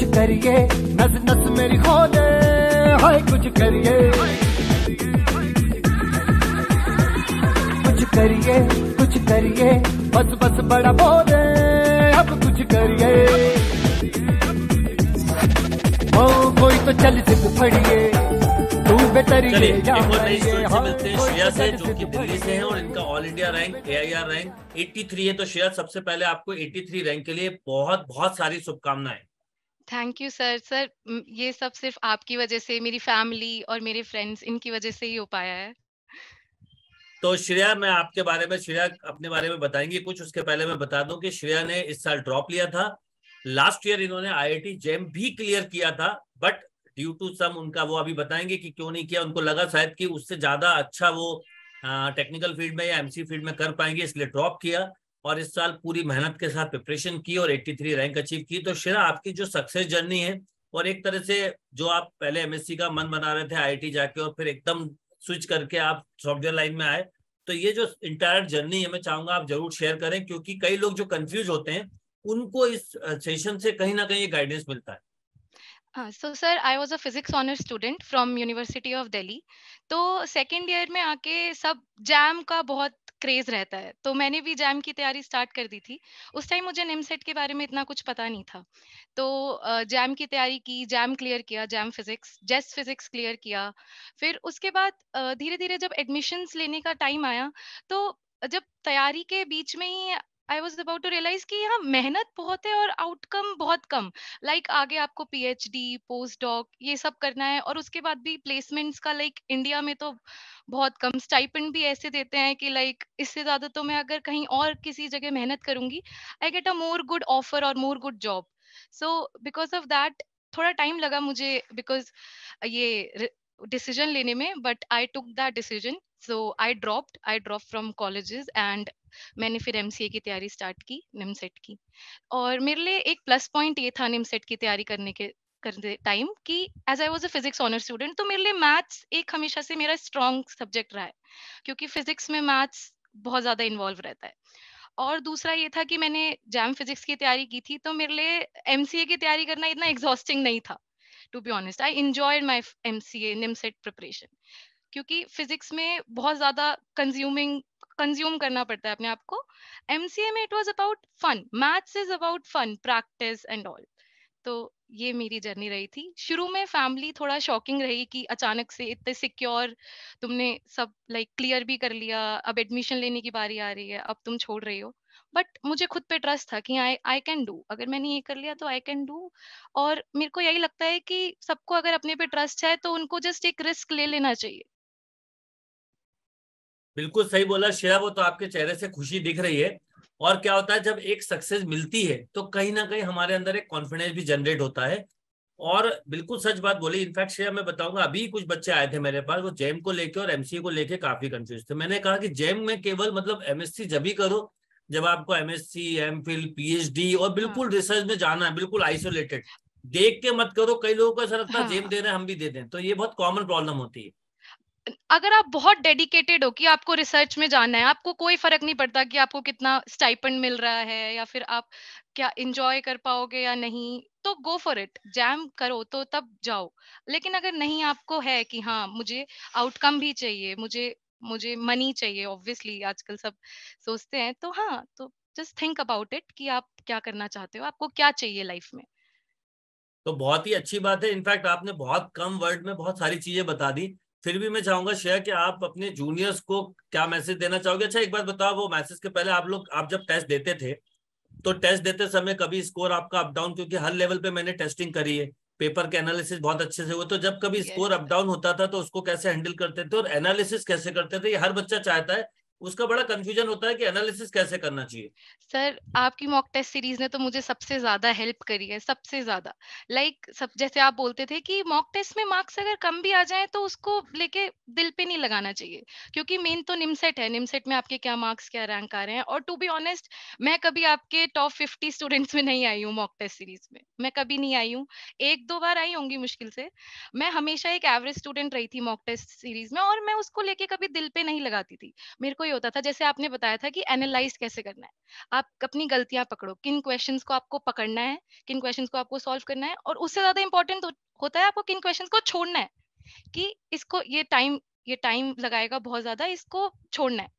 कुछ करिए नस नस मेरी खो दे हाय कुछ करिए कुछ करिए कुछ करिए बस बस बड़ा बोले अब कुछ करिए ओ कोई तो चल सिद्ध फड़िए तू बेहतर तो श्रेया से जो कि दिल्ली से हैं और इनका all India rank AIR rank 83 है तो श्रेया सबसे पहले आपको 83 रैंक के लिए बहुत बहुत सारी शुभकामनाएं थैंक यू सर सर ये सब सिर्फ आपकी वजह से मेरी फैमिली और मेरे फ्रेंड्स इनकी वजह से ही हो पाया है तो श्रेया मैं आपके बारे में श्रेया अपने बारे में बताएंगी कुछ उसके पहले मैं बता दूं कि श्रेया ने इस साल ड्रॉप लिया था लास्ट ईयर इन्होंने आईआईटी जेम भी क्लियर किया था बट ड्यू टू सम उनका वो अभी बताएंगे कि क्यों नहीं किया उनको लगा शायद कि उससे ज्यादा अच्छा वो टेक्निकल फील्ड में या एमसी फील्ड में कर पाएंगे इसलिए ड्रॉप किया और इस साल पूरी मेहनत के साथ प्रिपरेशन की और 83 रैंक अचीव की तो शिरा आपकी जो सक्सेस जर्नी है और एक तरह से जो आप पहले एमएससी का मन बना रहे थे आई जाके और फिर एकदम स्विच करके आप सॉफ्टवेयर लाइन में आए तो ये जो इंटायर जर्नी है मैं चाहूंगा आप जरूर शेयर करें क्योंकि कई लोग जो कंफ्यूज होते हैं उनको इस सेशन से कहीं ना कहीं गाइडेंस मिलता है so sir I was a physics honour student from university of Delhi तो सेकेंड ईयर में आके सब जैम का बहुत क्रेज रहता है तो मैंने भी जैम की तैयारी स्टार्ट कर दी थी उस टाइम मुझे निमसेट के बारे में इतना कुछ पता नहीं था तो जैम की तैयारी की जैम क्लियर किया JAM physics JEST physics clear किया फिर उसके बाद धीरे धीरे जब एडमिशन्स लेने का टाइम आया तो जब तैयारी के बीच में ही I was about to realise कि यहाँ मेहनत बहुत है और आउटकम बहुत कम लाइक like, आगे आपको पी डी पोस्ट डॉक ये सब करना है और उसके बाद भी प्लेसमेंट्स का लाइक like, इंडिया में तो बहुत कम स्टाइपेंड भी ऐसे देते हैं कि लाइक like, इससे ज्यादा तो मैं अगर कहीं और किसी जगह मेहनत करूंगी I get a more good offer और more good job so because of that थोड़ा टाइम लगा मुझे बिकॉज ये डिसीजन लेने में but I took that decision so I dropped I drop from colleges and मैंने फिर एम की तैयारी स्टार्ट की निमसेट की और मेरे लिए एक प्लस पॉइंट ये था निमसेट की तैयारी करने के करते टाइम कि as I was a physics honour student तो मेरे लिए मैथ्स एक हमेशा से मेरा स्ट्रॉन्ग सब्जेक्ट रहा है क्योंकि फिजिक्स में मैथ्स बहुत ज़्यादा इन्वॉल्व रहता है और दूसरा ये था कि मैंने जैम फिजिक्स की तैयारी की थी तो मेरे लिए एम की तैयारी करना इतना एग्जॉस्टिंग नहीं था to be honest I enjoy my M C A NIMCET preparation क्योंकि फिजिक्स में बहुत ज़्यादा कंज्यूमिंग कंज्यूम करना पड़ता है अपने आप को एम सी ए में it was about fun maths is about fun practice and all तो ये मेरी जर्नी रही थी शुरू में फैमिली थोड़ा शॉकिंग रही कि अचानक से इतने सिक्योर तुमने सब लाइक like, क्लियर भी कर लिया अब एडमिशन लेने की बारी आ रही है अब तुम छोड़ रही हो बट मुझे खुद पे ट्रस्ट था कि आई आई कैन डू अगर मैंने ये कर लिया तो आई कैन डू और मेरे को यही लगता है कि सबको अगर अपने पे ट्रस्ट है तो उनको जस्ट एक रिस्क ले लेना चाहिए बिल्कुल सही बोला श्रेया वो तो आपके चेहरे से खुशी दिख रही है और क्या होता है जब एक सक्सेस मिलती है तो कहीं ना कहीं हमारे अंदर एक कॉन्फिडेंस भी जनरेट होता है और बिल्कुल सच बात बोली इनफैक्ट श्रेया मैं बताऊंगा अभी कुछ बच्चे आए थे मेरे पास वो जैम को लेके और एमसीए को लेके काफी कंफ्यूज थे मैंने कहा कि जैम में केवल मतलब एमएससी जब ही करो जब आपको M S C M Phil P H D और बिल्कुल हाँ। रिसर्च में जाना है बिल्कुल आइसोलेटेड देख के मत करो कई लोगों को ऐसा लगता है हाँ। जेब दे रहे हैं हम भी दे दें तो ये बहुत कॉमन प्रॉब्लम होती है अगर आप बहुत डेडिकेटेड हो कि आपको रिसर्च में जाना है आपको कोई फर्क नहीं पड़ता कि आपको कितना स्टाइपेंड मिल रहा है या फिर आप क्या इंजॉय कर पाओगे या नहीं तो गो फॉर इट जैम करो तो तब जाओ लेकिन अगर नहीं आपको है कि हाँ मुझे आउटकम भी चाहिए मुझे मुझे मनी चाहिए ऑब्वियसली आजकल सब सोचते हैं तो हाँ तो जस्ट थिंक अबाउट इट कि आप क्या करना चाहते हो आपको क्या चाहिए लाइफ में तो बहुत ही अच्छी बात है इनफैक्ट आपने बहुत कम वर्ड में बहुत सारी चीजें बता दी फिर भी मैं चाहूंगा शेयर कि आप अपने जूनियर्स को क्या मैसेज देना चाहोगे अच्छा एक बात बताओ वो मैसेज के पहले आप लोग आप जब टेस्ट देते थे तो टेस्ट देते समय कभी स्कोर आपका अप डाउन क्योंकि हर लेवल पे मैंने टेस्टिंग करी है पेपर के एनालिसिस बहुत अच्छे से हुए तो जब कभी स्कोर अप डाउन होता था तो उसको कैसे हैंडल करते थे और एनालिसिस कैसे करते थे ये हर बच्चा चाहता है उसका बड़ा कंफ्यूजन होता है कि एनालिसिस कैसे करना चाहिए सर आपकी मॉक टेस्ट सीरीज ने तो मुझे सबसे ज्यादा हेल्प करी है सबसे ज्यादा लाइक like, सब जैसे आप बोलते थे कि मॉक टेस्ट में मार्क्स अगर कम भी आ जाए तो उसको लेके दिल पे नहीं लगाना चाहिए क्योंकि मेन तो निमसेट है निमसेट में आपके क्या मार्क्स क्या रैंक आ रहे हैं और टू बी ऑनेस्ट मैं कभी आपके टॉप फिफ्टी स्टूडेंट्स में नहीं आई हूँ मॉक टेस्ट सीरीज में मैं कभी नहीं आई हूँ एक दो बार आई होंगी मुश्किल से मैं हमेशा एक एवरेज स्टूडेंट रही थी मॉक टेस्ट सीरीज में और मैं उसको लेके कभी दिल पे नहीं लगाती थी मेरे को वही होता था जैसे आपने बताया था कि एनालाइज कैसे करना है आप अपनी गलतियां पकड़ो किन क्वेश्चंस को आपको पकड़ना है किन क्वेश्चंस को आपको सॉल्व करना है और उससे ज्यादा इंपॉर्टेंट तो होता है आपको किन क्वेश्चंस को छोड़ना है कि इसको ये टाइम ये टाइम लगाएगा बहुत ज्यादा इसको छोड़ना है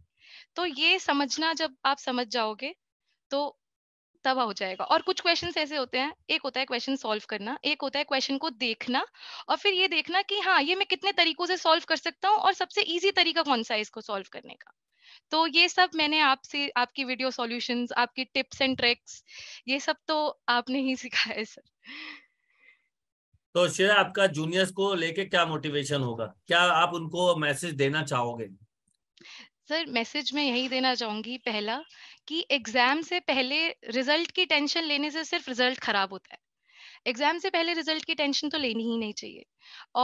तो ये समझना जब आप समझ जाओगे तो तब हो जाएगा और कुछ क्वेश्चंस ऐसे होते हैं एक होता है क्वेश्चन सॉल्व करना एक होता है क्वेश्चन को देखना और फिर ये देखना कि हाँ ये मैं कितने तरीकों से सॉल्व कर सकता हूँ और सबसे इजी तरीका कौन सा है इसको सॉल्व करने का तो ये सब मैंने आपसे आपकी वीडियो सॉल्यूशंस आपकी टिप्स एंड ट्रिक्स ये सब तो आपने ही सिखाया है सर तो शेर आपका जूनियर्स को लेके क्या मोटिवेशन होगा क्या आप उनको मैसेज देना चाहोगे सर मैसेज में यही देना चाहूंगी पहला कि एग्जाम से पहले रिजल्ट की टेंशन लेने से सिर्फ रिजल्ट खराब होता है एग्जाम से पहले रिजल्ट की टेंशन तो लेनी ही नहीं चाहिए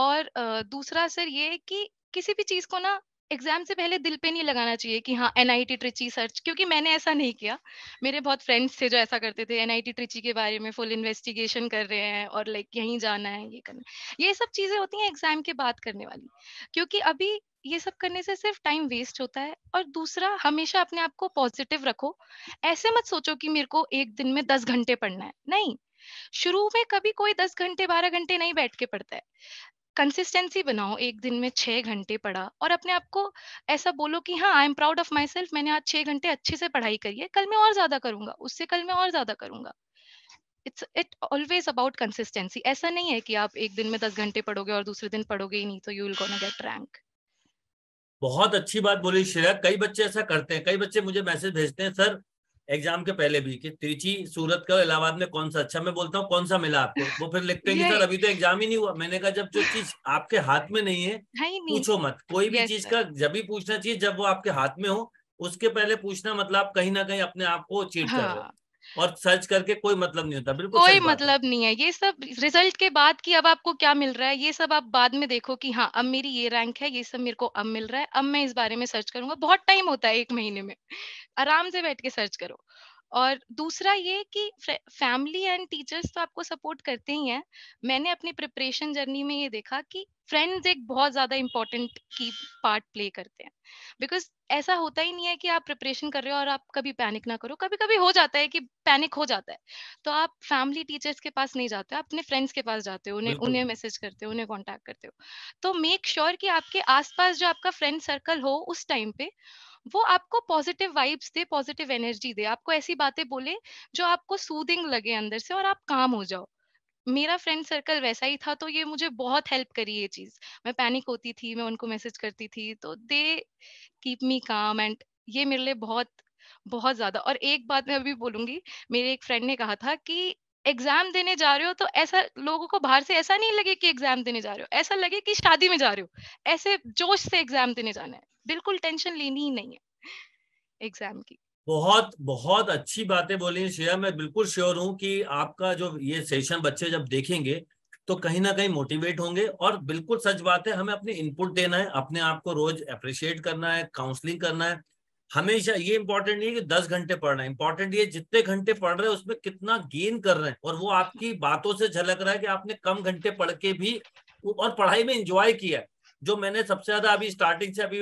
और दूसरा सर ये कि किसी भी चीज को ना एग्जाम से पहले दिल पे नहीं लगाना चाहिए कि हाँ N I T Trichy search क्योंकि मैंने ऐसा नहीं किया मेरे बहुत फ्रेंड्स थे जो ऐसा करते थे एन आई टी ट्रिची के बारे में फुल इन्वेस्टिगेशन कर रहे हैं और लाइक यहीं जाना है ये करना ये सब चीज़ें होती हैं एग्जाम के बाद करने वाली क्योंकि अभी ये सब करने से सिर्फ टाइम वेस्ट होता है और दूसरा हमेशा अपने आप को पॉजिटिव रखो ऐसे मत सोचो कि मेरे को एक दिन में दस घंटे पढ़ना है नहीं शुरू में कभी कोई दस घंटे बारह घंटे नहीं बैठ के पढ़ता है कंसिस्टेंसी बनाओ एक दिन में छह घंटे पढ़ा और अपने आप को ऐसा बोलो कि हाँ I am proud of myself मैंने आज छह घंटे अच्छे से पढ़ाई करी है कल मैं और ज़्यादा करूंगा उससे कल मैं और ज़्यादा करूंगा it's it always about consistency ऐसा नहीं है कि आप एक दिन में दस घंटे पढ़ोगे और दूसरे दिन पढ़ोगे ही नहीं तो you will gonna get rank बहुत अच्छी बात बोली श्रेया कई बच्चे ऐसा करते हैं कई बच्चे मुझे मैसेज भेजते हैं सर एग्जाम के पहले भी कि त्रिची सूरत का इलाहाबाद में कौन सा अच्छा मैं बोलता हूँ कौन सा मिला आपको वो फिर लिखते हैं सर अभी तो एग्जाम ही नहीं हुआ मैंने कहा जब जो चीज आपके हाथ में नहीं है पूछो मत कोई भी चीज का जब भी पूछना चाहिए जब वो आपके हाथ में हो उसके पहले पूछना मतलब आप कहीं ना कहीं अपने आप को चीट कर रहे हो हाँ। और सर्च करके कोई मतलब नहीं होता बिल्कुल कोई मतलब नहीं है ये सब रिजल्ट के बाद की अब आपको क्या मिल रहा है ये सब आप बाद में देखो कि हाँ अब मेरी ये रैंक है ये सब मेरे को अब मिल रहा है अब मैं इस बारे में सर्च करूंगा बहुत टाइम होता है एक महीने में आराम से बैठ के सर्च करो और दूसरा ये कि फैमिली एंड टीचर्स तो आपको सपोर्ट करते ही हैं मैंने अपनी प्रिपरेशन जर्नी में ये देखा कि फ्रेंड्स एक बहुत ज़्यादा इम्पोर्टेंट की पार्ट प्ले करते हैं बिकॉज ऐसा होता ही नहीं है कि आप प्रिपरेशन कर रहे हो और आप कभी पैनिक ना करो कभी कभी हो जाता है कि पैनिक हो जाता है तो आप फैमिली टीचर्स के पास नहीं जाते आप अपने फ्रेंड्स के पास जाते हो उन्हें उन्हें मैसेज करते हो उन्हें कॉन्टेक्ट करते हो तो मेक श्योर sure कि आपके आसपास जो आपका फ्रेंड सर्कल हो उस टाइम पे वो आपको पॉजिटिव वाइब्स दे पॉजिटिव एनर्जी दे आपको ऐसी बातें बोले जो आपको सूदिंग लगे अंदर से और आप काम हो जाओ मेरा फ्रेंड सर्कल वैसा ही था तो ये मुझे बहुत हेल्प करी ये चीज मैं पैनिक होती थी मैं उनको मैसेज करती थी तो दे कीप मी काम एंड ये मेरे लिए बहुत बहुत ज्यादा और एक बात मैं अभी बोलूंगी मेरे एक फ्रेंड ने कहा था कि एग्जाम देने जा रहे हो तो ऐसा लोगों को बाहर से ऐसा नहीं लगे कि एग्जाम देने जा रहे हो ऐसा लगे कि शादी में जा रहे हो ऐसे जोश से एग्जाम देने जाना है बिल्कुल टेंशन लेनी ही नहीं है एग्जाम की बहुत बहुत अच्छी बातें बोली श्रेया मैं बिल्कुल श्योर हूँ कि आपका जो ये सेशन बच्चे जब देखेंगे तो कहीं ना कहीं मोटिवेट होंगे और बिल्कुल सच बात है हमें अपने इनपुट देना है अपने आप को रोज अप्रिशिएट करना है काउंसलिंग करना है हमेशा ये इंपॉर्टेंट नहीं है कि दस घंटे पढ़ना है इंपॉर्टेंट ये जितने घंटे पढ़ रहे हैं उसमें कितना गेन कर रहे हैं और वो आपकी बातों से झलक रहा है कि आपने कम घंटे पढ़ के भी और पढ़ाई में इंजॉय किया है जो मैंने सबसे ज्यादा अभी स्टार्टिंग से अभी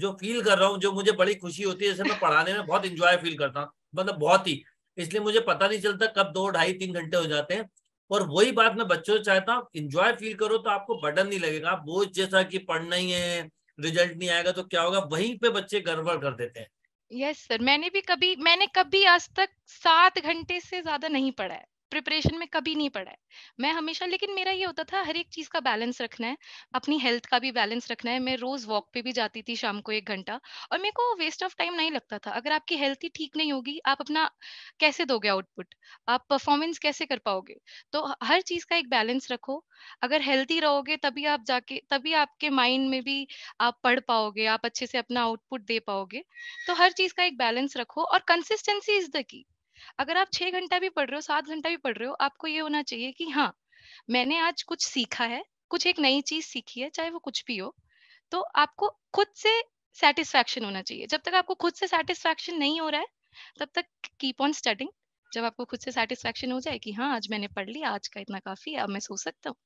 जो फील कर रहा हूँ जो मुझे बड़ी खुशी होती है जैसे मैं पढ़ाने में बहुत इंजॉय फील करता हूँ मतलब बहुत ही इसलिए मुझे पता नहीं चलता कब दो ढाई तीन घंटे हो जाते हैं और वही बात मैं बच्चों से चाहता हूँ इंजॉय फील करो तो आपको बटन नहीं लगेगा बोझ जैसा कि पढ़ना ही है रिजल्ट नहीं आएगा तो क्या होगा वहीं पे बच्चे गड़बड़ कर देते हैं यस yes, सर मैंने भी कभी मैंने कभी आज तक सात घंटे से ज्यादा नहीं पढ़ा है प्रिपरेशन में कभी नहीं पड़ा है मैं हमेशा लेकिन मेरा ये होता था हर एक चीज का बैलेंस रखना है अपनी हेल्थ का भी बैलेंस रखना है मैं रोज वॉक पे भी जाती थी शाम को एक घंटा और मेरे को वेस्ट ऑफ टाइम नहीं लगता था अगर आपकी हेल्थ ही ठीक नहीं होगी आप अपना कैसे दोगे आउटपुट आप परफॉर्मेंस कैसे कर पाओगे तो हर चीज का एक बैलेंस रखो अगर हेल्थी रहोगे तभी आप जाके तभी आपके माइंड में भी आप पढ़ पाओगे आप अच्छे से अपना आउटपुट दे पाओगे तो हर चीज का एक बैलेंस रखो और कंसिस्टेंसी इज द की अगर आप छह घंटा भी पढ़ रहे हो सात घंटा भी पढ़ रहे हो आपको ये होना चाहिए कि हाँ मैंने आज कुछ सीखा है कुछ एक नई चीज सीखी है चाहे वो कुछ भी हो तो आपको खुद से सेटिस्फेक्शन होना चाहिए जब तक आपको खुद से सेटिस्फेक्शन नहीं हो रहा है तब तक कीप ऑन स्टडिंग जब आपको खुद से सेटिस्फेक्शन हो जाए कि हाँ आज मैंने पढ़ लिया आज का इतना काफी है अब मैं सो सकता हूँ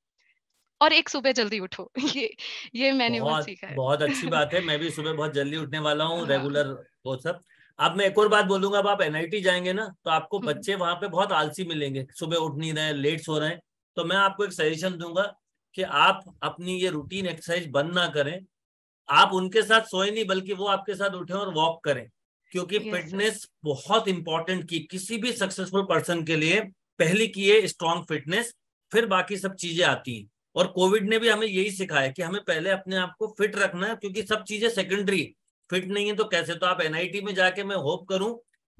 और एक सुबह जल्दी उठो ये ये मैंने बहुत, बहुत सीखा है बहुत अच्छी बात है मैं भी सुबह बहुत जल्दी उठने वाला हूँ हाँ, रेगुलर वो सब अब मैं एक और बात बोलूंगा अब आप एनआईटी जाएंगे ना तो आपको हम्म। बच्चे वहां पे बहुत आलसी मिलेंगे सुबह उठ नहीं रहे लेट सो रहे हैं तो मैं आपको एक सजेशन दूंगा कि आप अपनी ये रूटीन एक्सरसाइज बंद ना करें आप उनके साथ सोए नहीं बल्कि वो आपके साथ उठे और वॉक करें क्योंकि फिटनेस बहुत इंपॉर्टेंट की किसी भी सक्सेसफुल पर्सन के लिए पहली की है स्ट्रांग फिटनेस फिर बाकी सब चीजें आती हैं और कोविड ने भी हमें यही सिखाया कि हमें पहले अपने आप को फिट रखना है क्योंकि सब चीजें सेकेंडरी फिट नहीं है तो कैसे तो आप एनआईटी में जाके मैं होप करूं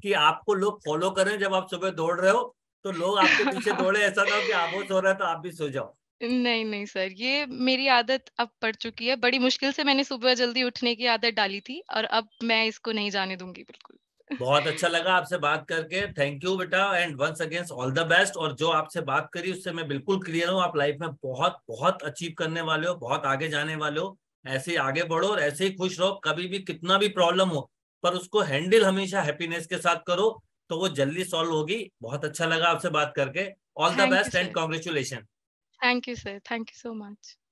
कि आपको लोग फॉलो करें जब आप सुबह दौड़ रहे हो तो लोग आपके पीछे दौड़े ऐसा ना कि आप सो रहे तो आप भी सो जाओ नहीं नहीं सर ये मेरी आदत अब पड़ चुकी है बड़ी मुश्किल से मैंने सुबह जल्दी उठने की आदत डाली थी और अब मैं इसको नहीं जाने दूंगी बिल्कुल बहुत अच्छा लगा आपसे बात करके थैंक यू बेटा and once against all the best और जो आपसे बात करी उससे मैं बिल्कुल क्लियर हूँ आप लाइफ में बहुत बहुत अचीव करने वाले हो बहुत आगे जाने वाले हो ऐसे ही आगे बढ़ो और ऐसे ही खुश रहो कभी भी कितना भी प्रॉब्लम हो पर उसको हैंडल हमेशा हैप्पीनेस के साथ करो तो वो जल्दी सॉल्व होगी बहुत अच्छा लगा आपसे बात करके all the best and congratulation thank you sir thank you so much